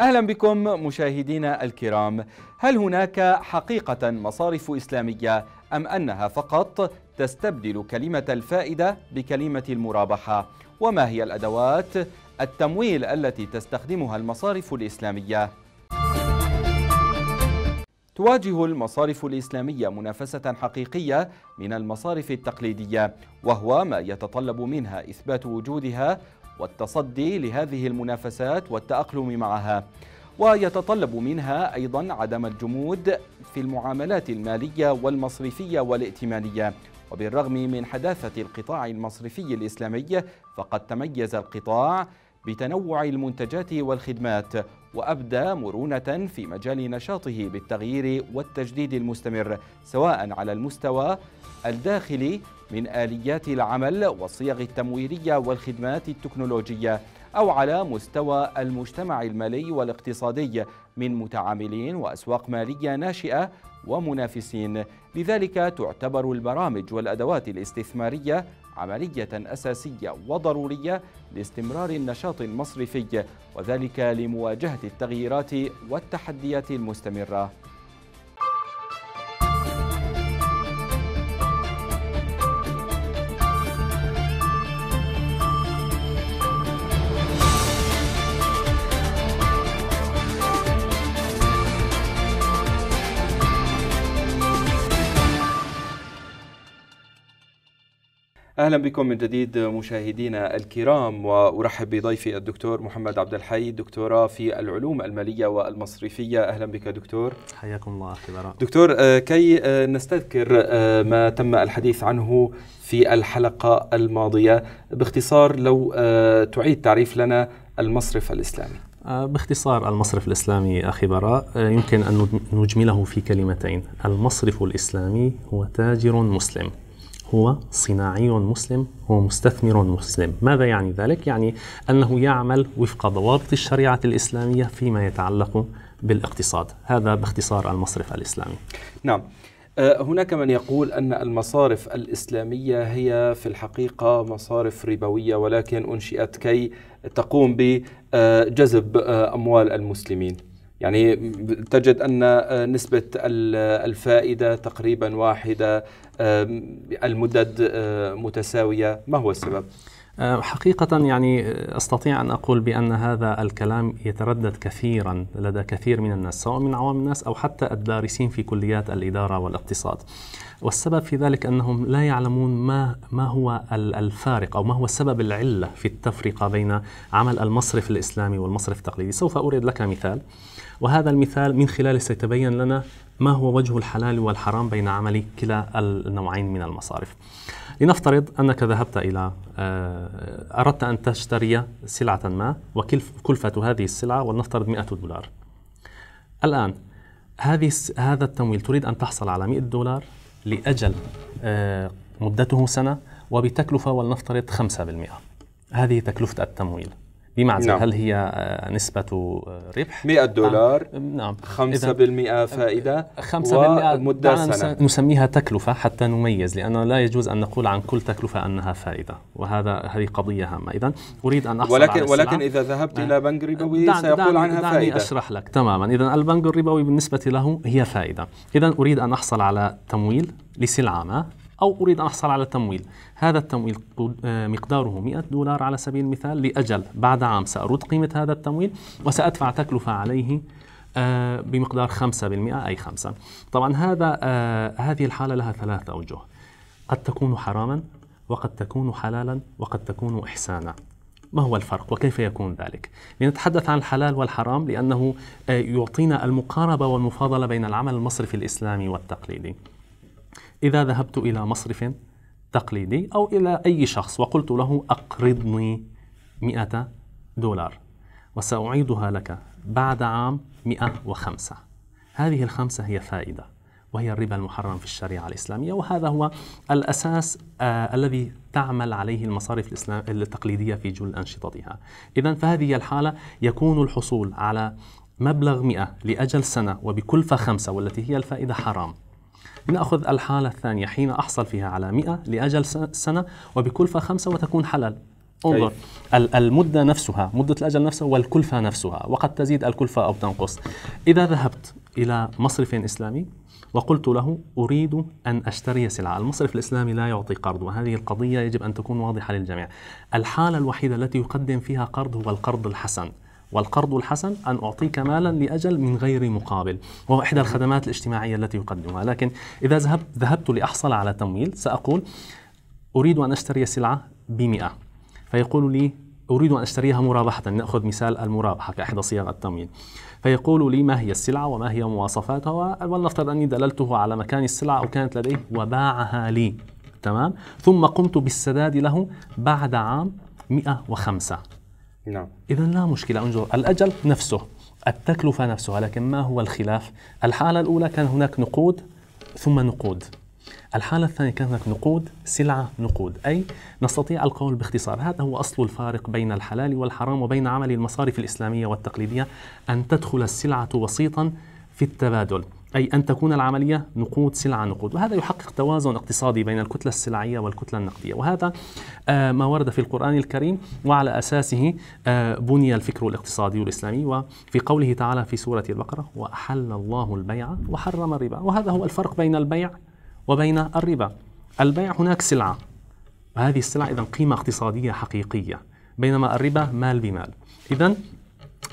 اهلا بكم مشاهدينا الكرام هل هناك حقيقه مصارف اسلاميه ام انها فقط تستبدل كلمه الفائده بكلمه المرابحه وما هي الادوات التمويل التي تستخدمها المصارف الاسلاميه تواجه المصارف الإسلامية منافسة حقيقية من المصارف التقليدية وهو ما يتطلب منها إثبات وجودها والتصدي لهذه المنافسات والتأقلم معها ويتطلب منها أيضا عدم الجمود في المعاملات المالية والمصرفية والائتمانية وبالرغم من حداثة القطاع المصرفي الإسلامي فقد تميز القطاع بتنوع المنتجات والخدمات وأبدى مرونة في مجال نشاطه بالتغيير والتجديد المستمر سواء على المستوى الداخلي من آليات العمل والصيغ التمويلية والخدمات التكنولوجية أو على مستوى المجتمع المالي والاقتصادي من متعاملين وأسواق مالية ناشئة ومنافسين لذلك تعتبر البرامج والأدوات الاستثمارية عملية أساسية وضرورية لاستمرار النشاط المصرفي وذلك لمواجهة التغييرات والتحديات المستمرة اهلا بكم من جديد مشاهدينا الكرام وارحب بضيفي الدكتور محمد عبد الحي دكتوراه في العلوم الماليه والمصرفيه اهلا بك دكتور حياكم الله اخي براء دكتور آه، كي آه، نستذكر آه، ما تم الحديث عنه في الحلقه الماضيه باختصار لو تعيد تعريف لنا المصرف الاسلامي باختصار المصرف الإسلامي أخي براء يمكن أن نجمله في كلمتين المصرف الإسلامي هو تاجر مسلم هو صناعي مسلم هو مستثمر مسلم ماذا يعني ذلك؟ يعني أنه يعمل وفق ضوابط الشريعة الإسلامية فيما يتعلق بالاقتصاد هذا باختصار المصرف الإسلامي نعم آه، هناك من يقول أن المصارف الإسلامية هي في الحقيقة مصارف ربوية ولكن أنشئت كي تقوم بجذب آه، أموال المسلمين يعني تجد أن آه، نسبة الفائدة تقريبا واحدة آه، المدد آه، متساوية ما هو السبب؟ حقيقة يعني أستطيع أن أقول بأن هذا الكلام يتردد كثيرا لدى كثير من الناس سواء من عوام الناس أو حتى الدارسين في كليات الإدارة والاقتصاد والسبب في ذلك أنهم لا يعلمون ما, ما هو الفارق أو ما هو سبب العلة في التفرقة بين عمل المصرف الإسلامي والمصرف التقليدي سوف اريد لك مثال وهذا المثال من خلاله سيتبين لنا ما هو وجه الحلال والحرام بين عمل كلا النوعين من المصارف لنفترض أنك ذهبت إلى آه، أردت أن تشتري سلعة ما وكلفة هذه السلعة ولنفترض 100 دولار الآن هذه هذا التمويل تريد أن تحصل على 100 دولار لأجل آه، مدته سنة وبتكلفة ولنفترض 5% هذه تكلفة التمويل بمعنى نعم. هل هي آه، نسبة آه، ربح 100 نعم. دولار نعم 5% فائدة 5% ومدة سنة نسميها تكلفة حتى نميز لأنه لا يجوز أن نقول عن كل تكلفة أنها فائدة وهذا هذه قضية هامة إذا أريد أن أحصل ولكن على ولكن إذا ذهبت نعم. إلى بنك ربوي سيقول دعني عنها دعني فائدة أشرح لك تماما إذا البنك الربوي بالنسبة له هي فائدة إذا أريد أن أحصل على تمويل لسلعة ما أو أريد أن أحصل على تمويل هذا التمويل مقداره 100 دولار على سبيل المثال لأجل بعد عام سأرد قيمة هذا التمويل وسأدفع تكلفة عليه آه، بمقدار 5% أي 5 طبعا هذا آه، هذه الحالة لها ثلاث أوجه قد تكون حراما وقد تكون حلالا وقد تكون إحسانا ما هو الفرق وكيف يكون ذلك؟ لنتحدث عن الحلال والحرام لأنه آه، يعطينا المقاربة والمفاضلة بين العمل المصرفي الإسلامي والتقليدي إذا ذهبت إلى مصرف تقليدي أو إلى أي شخص وقلت له أقرضني 100 دولار وسأعيدها لك بعد عام 105 هذه الخمسة هي فائدة وهي الربا المحرم في الشريعة الإسلامية وهذا هو الأساس آه الذي تعمل عليه المصارف الإسلام التقليدية في جل أنشطتها إذا فهذه الحالة يكون الحصول على مبلغ 100 لأجل سنة وبكلفة خمسة والتي هي الفائدة حرام نأخذ الحالة الثانية حين أحصل فيها على 100 لأجل سنة وبكلفة خمسة وتكون حلال انظر طيب. المدة نفسها مدة الأجل نفسها والكلفة نفسها وقد تزيد الكلفة أو تنقص إذا ذهبت إلى مصرف إسلامي وقلت له أريد أن أشتري سلعة المصرف الإسلامي لا يعطي قرض وهذه القضية يجب أن تكون واضحة للجميع الحالة الوحيدة التي يقدم فيها قرض هو القرض الحسن والقرض الحسن أن أعطيك مالا لأجل من غير مقابل وهو إحدى الخدمات الاجتماعية التي يقدمها لكن إذا ذهبت, ذهبت لأحصل على تمويل سأقول أريد أن أشتري سلعة بمئة فيقول لي أريد أن أشتريها مرابحة نأخذ مثال المرابحة كإحدى صيغ التمويل فيقول لي ما هي السلعة وما هي مواصفاتها ولنفترض أني دللته على مكان السلعة أو كانت لديه وباعها لي تمام ثم قمت بالسداد له بعد عام 105 نعم إذا لا مشكلة انظر الأجل نفسه التكلفة نفسها لكن ما هو الخلاف الحالة الأولى كان هناك نقود ثم نقود الحالة الثانية كان هناك نقود سلعة نقود أي نستطيع القول باختصار هذا هو أصل الفارق بين الحلال والحرام وبين عمل المصارف الإسلامية والتقليدية أن تدخل السلعة وسيطا في التبادل أي أن تكون العملية نقود سلعة نقود وهذا يحقق توازن اقتصادي بين الكتلة السلعية والكتلة النقدية وهذا آه، ما ورد في القرآن الكريم وعلى أساسه آه، بني الفكر الاقتصادي الإسلامي وفي قوله تعالى في سورة البقرة وأحل الله البيع وحرم الربا وهذا هو الفرق بين البيع وبين الربا البيع هناك سلعة هذه السلعة إذا قيمة اقتصادية حقيقية بينما الربا مال بمال إذا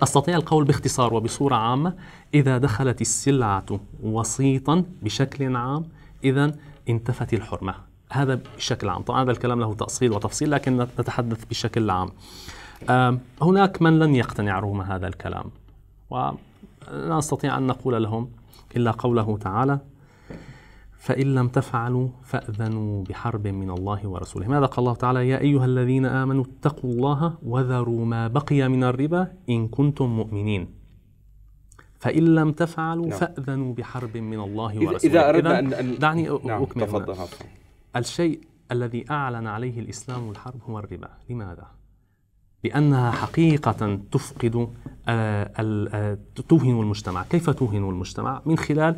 أستطيع القول باختصار وبصورة عامة إذا دخلت السلعة وسيطا بشكل عام إذا انتفت الحرمة هذا بشكل عام طبعا هذا الكلام له تأصيل وتفصيل لكن نتحدث بشكل عام هناك من لن يقتنع رغم هذا الكلام ولا نستطيع أن نقول لهم إلا قوله تعالى فإن لم تفعلوا فأذنوا بحرب من الله ورسوله ماذا قال الله تعالى يا أيها الذين آمنوا اتقوا الله وذروا ما بقي من الربا إن كنتم مؤمنين فإن لم تفعلوا نعم. فأذنوا بحرب من الله ورسوله إذا أردنا أن, دعني نعم، أكمل نعم تفضل الشيء الذي أعلن عليه الإسلام الحرب هو الربا لماذا؟ بأنها حقيقة تفقد آه، آه، توهن المجتمع كيف توهن المجتمع؟ من خلال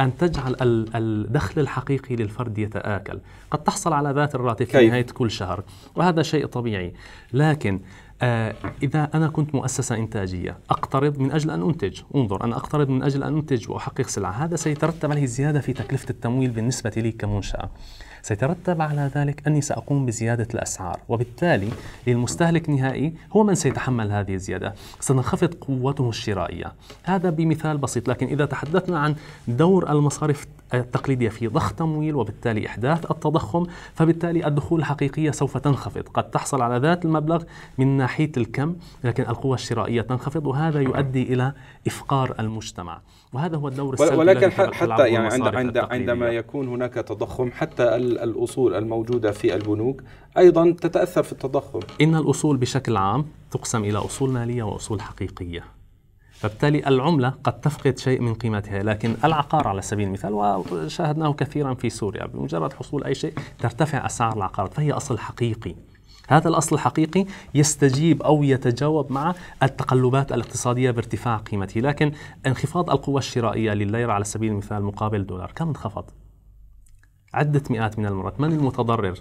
أن تجعل الدخل الحقيقي للفرد يتآكل قد تحصل على ذات الراتب في نهاية كل شهر وهذا شيء طبيعي لكن آه، إذا أنا كنت مؤسسة إنتاجية أقترض من أجل أن أنتج انظر أنا أقترض من أجل أن أنتج وأحقق سلعة هذا سيترتب عليه زيادة في تكلفة التمويل بالنسبة لي كمنشأة سيترتب على ذلك أني سأقوم بزيادة الأسعار وبالتالي للمستهلك النهائي هو من سيتحمل هذه الزيادة سنخفض قوته الشرائية هذا بمثال بسيط لكن إذا تحدثنا عن دور المصارف التقليدية في ضخ تمويل وبالتالي إحداث التضخم فبالتالي الدخول الحقيقية سوف تنخفض قد تحصل على ذات المبلغ من ناحية الكم لكن القوة الشرائية تنخفض وهذا يؤدي إلى إفقار المجتمع وهذا هو الدور السلبي ولكن حتى يعني عند عند عندما يكون هناك تضخم حتى الاصول الموجوده في البنوك ايضا تتاثر في التضخم ان الاصول بشكل عام تقسم الى اصول ماليه واصول حقيقيه فبالتالي العمله قد تفقد شيء من قيمتها لكن العقار على سبيل المثال وشاهدناه كثيرا في سوريا بمجرد حصول اي شيء ترتفع اسعار العقارات فهي اصل حقيقي هذا الأصل الحقيقي يستجيب أو يتجاوب مع التقلبات الاقتصادية بارتفاع قيمته لكن انخفاض القوة الشرائية للليرة على سبيل المثال مقابل الدولار كم انخفض؟ عدة مئات من المرات من المتضرر؟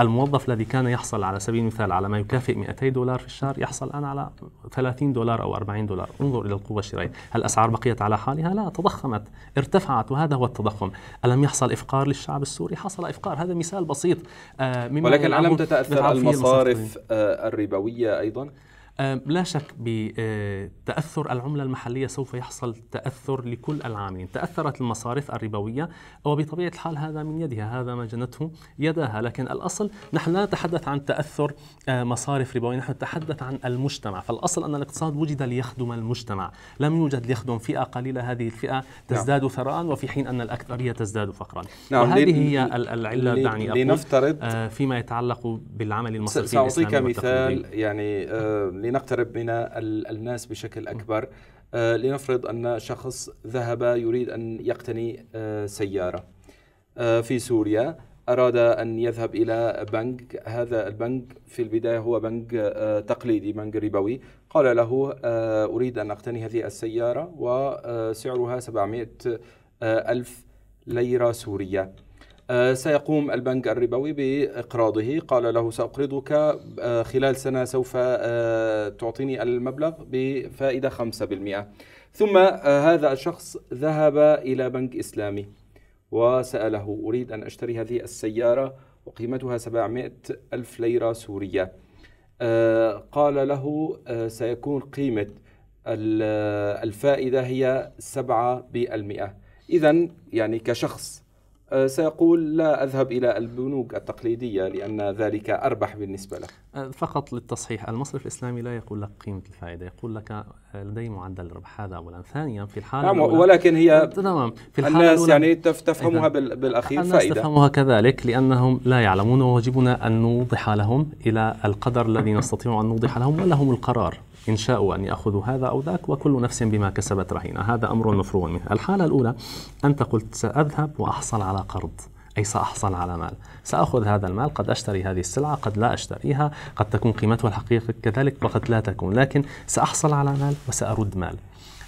الموظف الذي كان يحصل على سبيل المثال على ما يكافئ 200 دولار في الشهر يحصل الآن على 30 دولار أو 40 دولار انظر إلى القوة الشرائية هل الأسعار بقيت على حالها؟ لا تضخمت ارتفعت وهذا هو التضخم ألم يحصل إفقار للشعب السوري؟ حصل إفقار هذا مثال بسيط آه ولكن ألم تتأثر المصارف آه، الربوية أيضا؟ لا شك بتأثر أه، العملة المحلية سوف يحصل تأثر لكل العاملين تأثرت المصارف الربوية وبطبيعة الحال هذا من يدها هذا ما جنته يداها لكن الأصل نحن لا نتحدث عن تأثر أه، مصارف ربوية نحن نتحدث عن المجتمع فالأصل أن الاقتصاد وجد ليخدم المجتمع لم يوجد ليخدم فئة قليلة هذه الفئة نعم. تزداد نعم. ثراء وفي حين أن الأكثرية تزداد فقرا نعم وهذه هي العلة دعني أقول لنفترض أه، فيما يتعلق بالعمل المصرفي سأعطيك مثال يعني لنقترب من الناس بشكل أكبر آه، لنفرض أن شخص ذهب يريد أن يقتني آه، سيارة آه، في سوريا أراد أن يذهب إلى بنك هذا البنك في البداية هو بنك تقليدي بنك ربوي قال له أريد أن أقتني هذه السيارة وسعرها 700 ألف ليرة سورية آه، سيقوم البنك الربوي بإقراضه قال له سأقرضك آه، خلال سنة سوف آه، تعطيني المبلغ بفائدة 5% ثم هذا الشخص ذهب إلى بنك إسلامي وسأله أريد أن أشتري هذه السيارة وقيمتها 700 ألف ليرة سورية قال له سيكون قيمة الفائدة هي 7% إذا يعني كشخص أه، سيقول لا أذهب إلى البنوك التقليدية لأن ذلك أربح بالنسبة له أه، فقط للتصحيح المصرف الإسلامي لا يقول لك قيمة الفائدة يقول لك أه، لدي معدل الربح هذا أولا ثانيا في الحالة نعم ولكن هي تمام نعم، في الحالة الناس يعني تفهمها بالأخير الناس فائدة تفهمها كذلك لأنهم لا يعلمون ويجبنا أن نوضح لهم إلى القدر الذي نستطيع أن نوضح لهم ولهم القرار إن شاءوا أن يأخذوا هذا أو ذاك وكل نفس بما كسبت رهينة هذا أمر مفروغ منه الحالة الأولى أنت قلت سأذهب وأحصل على قرض أي سأحصل على مال سأخذ هذا المال قد أشتري هذه السلعة قد لا أشتريها قد تكون قيمتها الحقيقية كذلك وقد لا تكون لكن سأحصل على مال وسأرد مال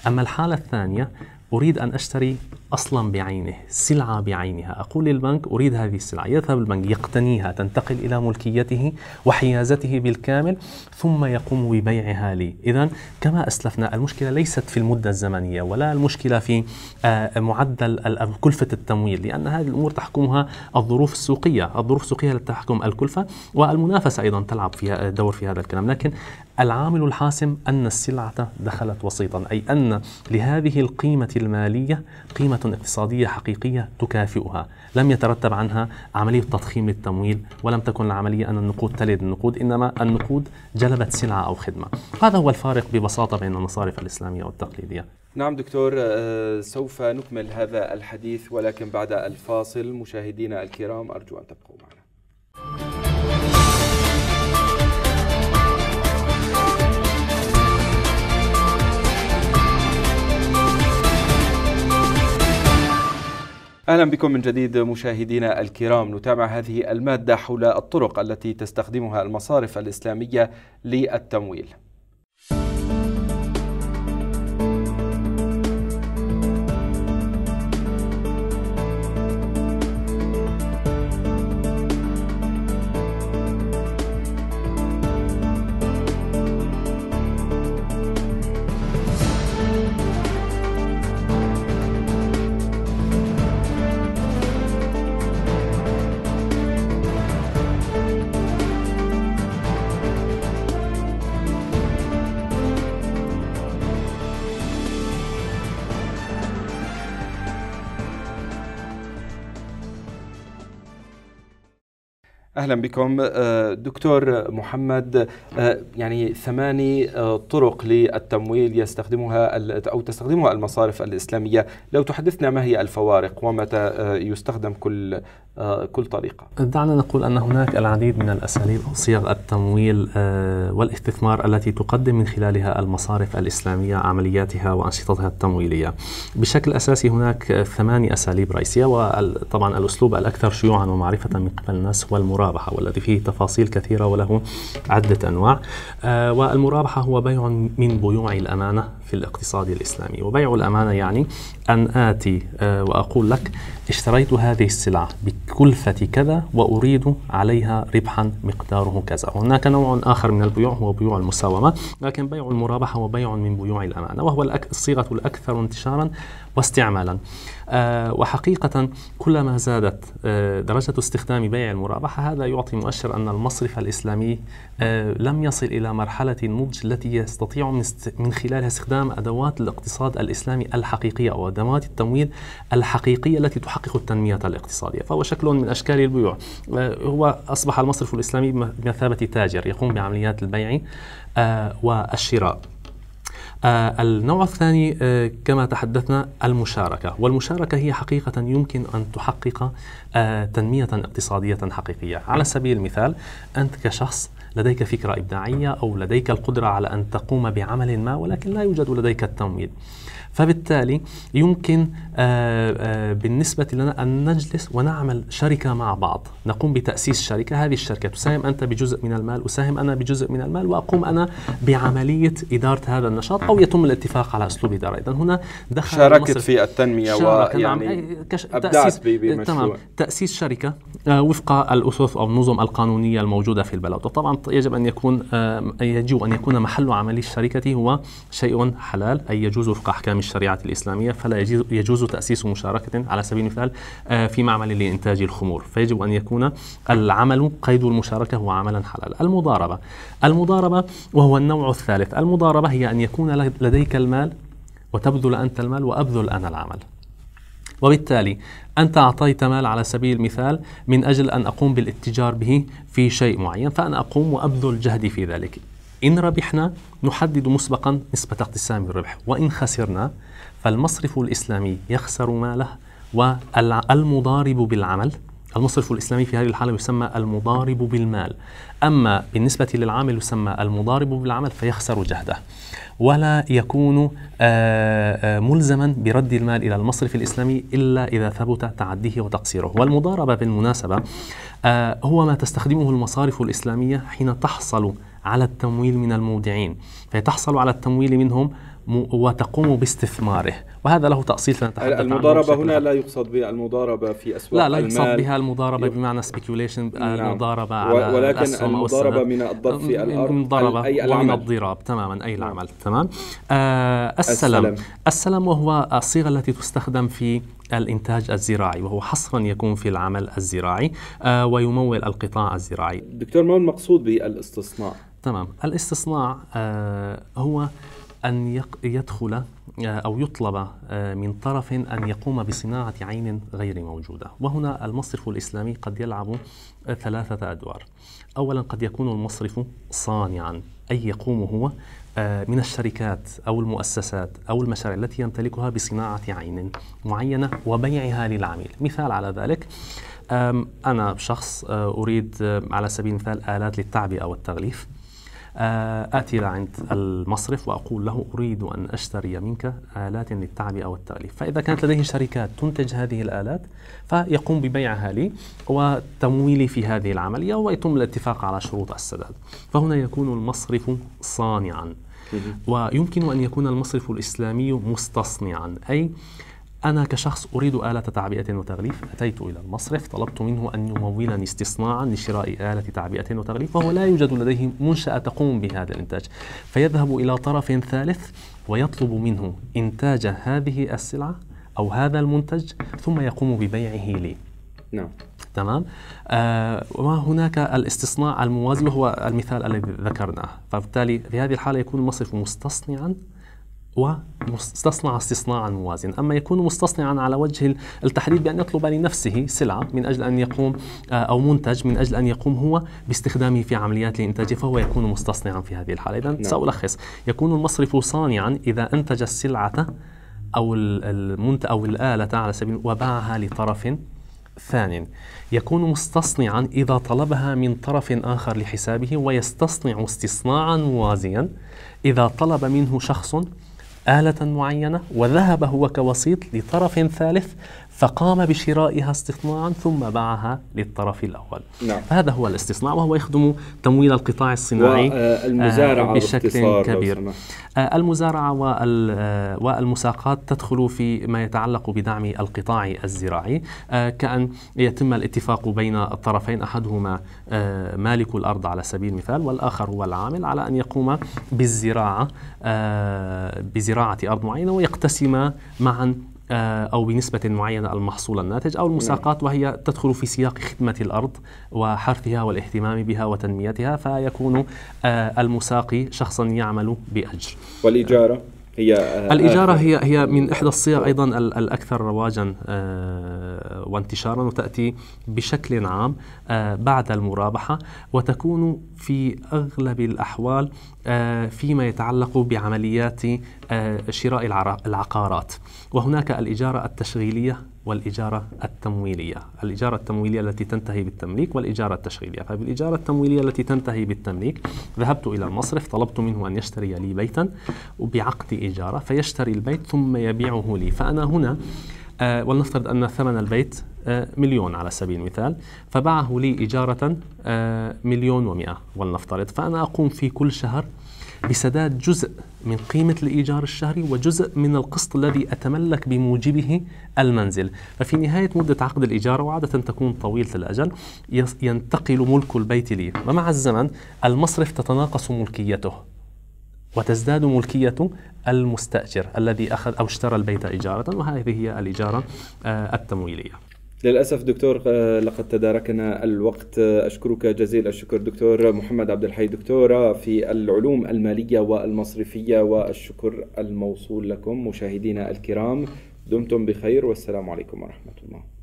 أما الحالة الثانية أريد أن أشتري أصلا بعينه سلعة بعينها أقول للبنك أريد هذه السلعة يذهب البنك يقتنيها تنتقل إلى ملكيته وحيازته بالكامل ثم يقوم ببيعها لي إذا كما أسلفنا المشكلة ليست في المدة الزمنية ولا المشكلة في آه، معدل كلفة التمويل لأن هذه الأمور تحكمها الظروف السوقية الظروف السوقية التي تحكم الكلفة والمنافسة أيضا تلعب فيها آه، دور في هذا الكلام لكن العامل الحاسم أن السلعة دخلت وسيطا أي أن لهذه القيمة المالية قيمة اقتصادية حقيقية تكافئها لم يترتب عنها عملية تضخيم للتمويل ولم تكن العملية أن النقود تلد النقود إنما النقود جلبت سلعة أو خدمة هذا هو الفارق ببساطة بين المصارف الإسلامية والتقليدية نعم دكتور آه، سوف نكمل هذا الحديث ولكن بعد الفاصل مشاهدينا الكرام أرجو أن تبقوا معنا اهلا بكم من جديد مشاهدينا الكرام نتابع هذه الماده حول الطرق التي تستخدمها المصارف الاسلاميه للتمويل اهلا بكم آه، دكتور محمد آه، يعني ثماني آه، طرق للتمويل يستخدمها او تستخدمها المصارف الاسلاميه لو تحدثنا ما هي الفوارق ومتى يستخدم كل كل طريقه دعنا نقول ان هناك العديد من الاساليب او صيغ التمويل والاستثمار التي تقدم من خلالها المصارف الاسلاميه عملياتها وانشطتها التمويليه بشكل اساسي هناك ثماني اساليب رئيسيه وطبعا الاسلوب الاكثر شيوعا ومعرفه من قبل الناس هو المراد المرابحة والذي فيه تفاصيل كثيرة وله عدة أنواع آه، والمرابحة هو بيع من بيوع الأمانة في الاقتصاد الإسلامي وبيع الأمانة يعني أن آتي آه، وأقول لك اشتريت هذه السلعة بكلفة كذا وأريد عليها ربحا مقداره كذا هناك نوع آخر من البيوع هو بيوع المساومة لكن بيع المرابحة هو بيع من بيوع الأمانة وهو الصيغة الأكثر انتشارا واستعمالا آه، وحقيقة كلما زادت آه، درجة استخدام بيع المرابحة هذا يعطي مؤشر أن المصرف الإسلامي آه، لم يصل إلى مرحلة النضج التي يستطيع من خلالها استخدام أدوات الاقتصاد الإسلامي الحقيقية أو أدوات التمويل الحقيقية التي تحقق التنمية الاقتصادية فهو شكل من أشكال البيوع هو أصبح المصرف الإسلامي بمثابة تاجر يقوم بعمليات البيع والشراء آه، النوع الثاني آه، كما تحدثنا المشاركة والمشاركة هي حقيقة يمكن أن تحقق آه، تنمية اقتصادية حقيقية على سبيل المثال أنت كشخص لديك فكرة إبداعية أو لديك القدرة على أن تقوم بعمل ما ولكن لا يوجد لديك التمويل فبالتالي يمكن آه، آه، بالنسبة لنا أن نجلس ونعمل شركة مع بعض نقوم بتأسيس شركة هذه الشركة تساهم أنت بجزء من المال أساهم أنا بجزء من المال وأقوم أنا بعملية إدارة هذا النشاط أو يتم الاتفاق على أسلوب إدارة إذا هنا دخل شاركت في التنمية نعم. ويعني نعم. تأسيس بمشروع تمام تأسيس شركة آه، وفق الأسس أو النظم القانونية الموجودة في البلد وطبعا يجب أن يكون يجب أن يكون محل عمل الشركة هو شيء حلال أي يجوز وفق أحكام الشريعة الإسلامية فلا يجوز تأسيس مشاركة على سبيل المثال آه، في معمل لإنتاج الخمور فيجب أن يكون العمل قيد المشاركة هو عملا حلال المضاربة المضاربة وهو النوع الثالث المضاربة هي أن يكون لديك المال وتبذل أنت المال وأبذل أنا العمل وبالتالي أنت أعطيت مال على سبيل المثال من أجل أن أقوم بالاتجار به في شيء معين فأنا أقوم وأبذل جهدي في ذلك إن ربحنا نحدد مسبقا نسبة اقتسام الربح وإن خسرنا فالمصرف الإسلامي يخسر ماله والمضارب بالعمل المصرف الإسلامي في هذه الحالة يسمى المضارب بالمال أما بالنسبة للعامل يسمى المضارب بالعمل فيخسر جهده ولا يكون آه، آه، ملزما برد المال إلى المصرف الإسلامي إلا إذا ثبت تعديه وتقصيره والمضاربة بالمناسبة آه، هو ما تستخدمه المصارف الإسلامية حين تحصل على التمويل من المودعين فتحصل على التمويل منهم وتقوم باستثماره وهذا له تأصيل سنتحدث المضاربة عنه هنا لا يقصد بها المضاربة في أسواق لا لا يقصد بها المضاربة بمعنى سبيكيوليشن آه، نعم. المضاربة على ولكن المضاربة من الضرب في الأرض المضاربة أي العمل. ومن الضراب تماما أي نعم. العمل تمام آه السلم. السلم السلم وهو الصيغة التي تستخدم في الإنتاج الزراعي وهو حصرا يكون في العمل الزراعي آه ويمول القطاع الزراعي دكتور ما المقصود بالاستصناع تمام الاستصناع آه، هو أن يدخل آه، أو يطلب آه، من طرف أن يقوم بصناعة عين غير موجودة وهنا المصرف الإسلامي قد يلعب ثلاثة أدوار أولا قد يكون المصرف صانعا أي يقوم هو من الشركات أو المؤسسات أو المشاريع التي يمتلكها بصناعة عين معينة وبيعها للعميل مثال على ذلك أنا شخص أريد على سبيل المثال آلات للتعبئة والتغليف آه، آتي إلى عند المصرف وأقول له أريد أن أشتري منك آلات للتعبئة والتأليف فإذا كانت لديه شركات تنتج هذه الآلات فيقوم ببيعها لي وتمويلي في هذه العملية ويتم الاتفاق على شروط السداد فهنا يكون المصرف صانعا ويمكن أن يكون المصرف الإسلامي مستصنعا أي أنا كشخص أريد آلة تعبئة وتغليف أتيت إلى المصرف طلبت منه أن يمولني استصناعا لشراء آلة تعبئة وتغليف وهو لا يوجد لديه منشأة تقوم بهذا الإنتاج فيذهب إلى طرف ثالث ويطلب منه إنتاج هذه السلعة أو هذا المنتج ثم يقوم ببيعه لي نعم تمام آه وهناك الاستصناع الموازي وهو المثال الذي ذكرناه فبالتالي في هذه الحالة يكون المصرف مستصنعا ومستصنع استصناعا موازيا أما يكون مستصنعا على وجه التحديد بأن يطلب لنفسه سلعة من أجل أن يقوم آه، أو منتج من أجل أن يقوم هو باستخدامه في عمليات الإنتاج فهو يكون مستصنعا في هذه الحالة إذا نعم. سألخص يكون المصرف صانعا إذا أنتج السلعة أو المنت أو الآلة على سبيل وباعها لطرف ثان يكون مستصنعا إذا طلبها من طرف آخر لحسابه ويستصنع استصناعا موازيا إذا طلب منه شخص آلة معينة وذهب هو كوسيط لطرف ثالث فقام بشرائها استصناعا ثم باعها للطرف الأول نعم. فهذا هو الاستصناع وهو يخدم تمويل القطاع الصناعي آه، المزارعة آه، بشكل كبير آه، المزارعة والمساقات تدخل في ما يتعلق بدعم القطاع الزراعي كأن يتم الاتفاق بين الطرفين أحدهما مالك الأرض على سبيل المثال والآخر هو العامل على أن يقوم بالزراعة بزراعة أرض معينة ويقتسم معا آه، أو بنسبة معينة المحصول الناتج أو المساقات نعم. وهي تدخل في سياق خدمة الأرض وحرثها والاهتمام بها وتنميتها فيكون آه، المساقي شخصا يعمل بأجر والإجارة هي آه، آه، الإجارة آه. هي هي من إحدى الصيغ أيضا الأكثر رواجا وانتشارا وتأتي بشكل عام بعد المرابحة وتكون في أغلب الأحوال فيما يتعلق بعمليات شراء العقارات وهناك الإجارة التشغيلية والإجارة التمويلية الإجارة التمويلية التي تنتهي بالتمليك والإجارة التشغيلية فبالإجارة التمويلية التي تنتهي بالتمليك ذهبت إلى المصرف طلبت منه أن يشتري لي بيتا بعقد إجارة فيشتري البيت ثم يبيعه لي فأنا هنا آه ولنفترض أن ثمن البيت آه مليون على سبيل المثال فباعه لي إجارة آه مليون ومئة ولنفترض فأنا أقوم في كل شهر بسداد جزء من قيمة الإيجار الشهري وجزء من القسط الذي أتملك بموجبه المنزل ففي نهاية مدة عقد الإيجار وعادة تكون طويلة الأجل ينتقل ملك البيت لي ومع الزمن المصرف تتناقص ملكيته وتزداد ملكية المستأجر الذي أخذ أو اشترى البيت إجارة وهذه هي الإجارة آه، التمويلية للاسف دكتور آه، لقد تداركنا الوقت آه، اشكرك جزيل الشكر دكتور محمد عبد الحي دكتوره في العلوم الماليه والمصرفيه والشكر الموصول لكم مشاهدينا الكرام دمتم بخير والسلام عليكم ورحمه الله